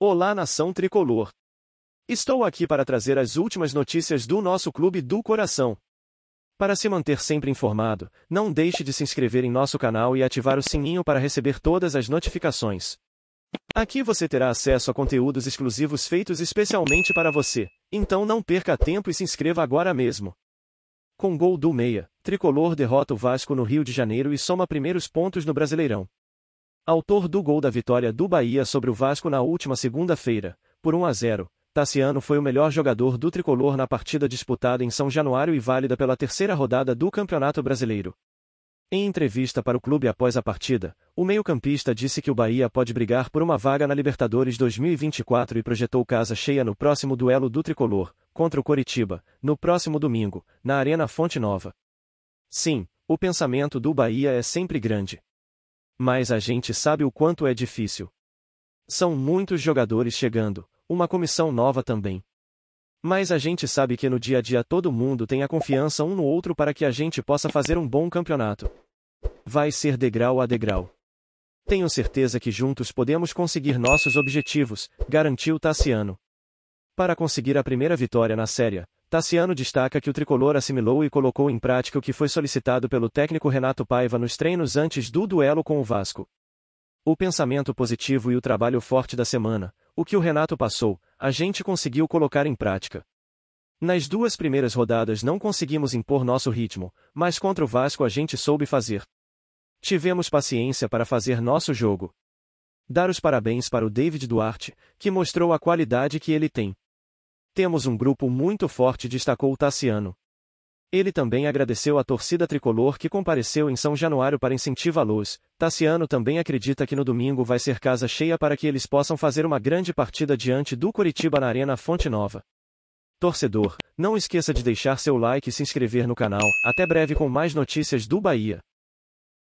Olá nação tricolor. Estou aqui para trazer as últimas notícias do nosso clube do coração. Para se manter sempre informado, não deixe de se inscrever em nosso canal e ativar o sininho para receber todas as notificações. Aqui você terá acesso a conteúdos exclusivos feitos especialmente para você, então não perca tempo e se inscreva agora mesmo. Com gol do Meia, Tricolor derrota o Vasco no Rio de Janeiro e soma primeiros pontos no Brasileirão. Autor do gol da vitória do Bahia sobre o Vasco na última segunda-feira, por 1 a 0, Tassiano foi o melhor jogador do tricolor na partida disputada em São Januário e válida pela terceira rodada do Campeonato Brasileiro. Em entrevista para o clube após a partida, o meio-campista disse que o Bahia pode brigar por uma vaga na Libertadores 2024 e projetou casa cheia no próximo duelo do tricolor, contra o Coritiba, no próximo domingo, na Arena Fonte Nova. Sim, o pensamento do Bahia é sempre grande. Mas a gente sabe o quanto é difícil. São muitos jogadores chegando, uma comissão nova também. Mas a gente sabe que no dia a dia todo mundo tem a confiança um no outro para que a gente possa fazer um bom campeonato. Vai ser degrau a degrau. Tenho certeza que juntos podemos conseguir nossos objetivos, garantiu Tassiano. Para conseguir a primeira vitória na série, Tassiano destaca que o tricolor assimilou e colocou em prática o que foi solicitado pelo técnico Renato Paiva nos treinos antes do duelo com o Vasco. O pensamento positivo e o trabalho forte da semana, o que o Renato passou, a gente conseguiu colocar em prática. Nas duas primeiras rodadas não conseguimos impor nosso ritmo, mas contra o Vasco a gente soube fazer. Tivemos paciência para fazer nosso jogo. Dar os parabéns para o David Duarte, que mostrou a qualidade que ele tem. Temos um grupo muito forte, destacou Tassiano. Ele também agradeceu à torcida tricolor que compareceu em São Januário para incentivá luz. Tassiano também acredita que no domingo vai ser casa cheia para que eles possam fazer uma grande partida diante do Curitiba na Arena Fonte Nova. Torcedor, não esqueça de deixar seu like e se inscrever no canal. Até breve com mais notícias do Bahia.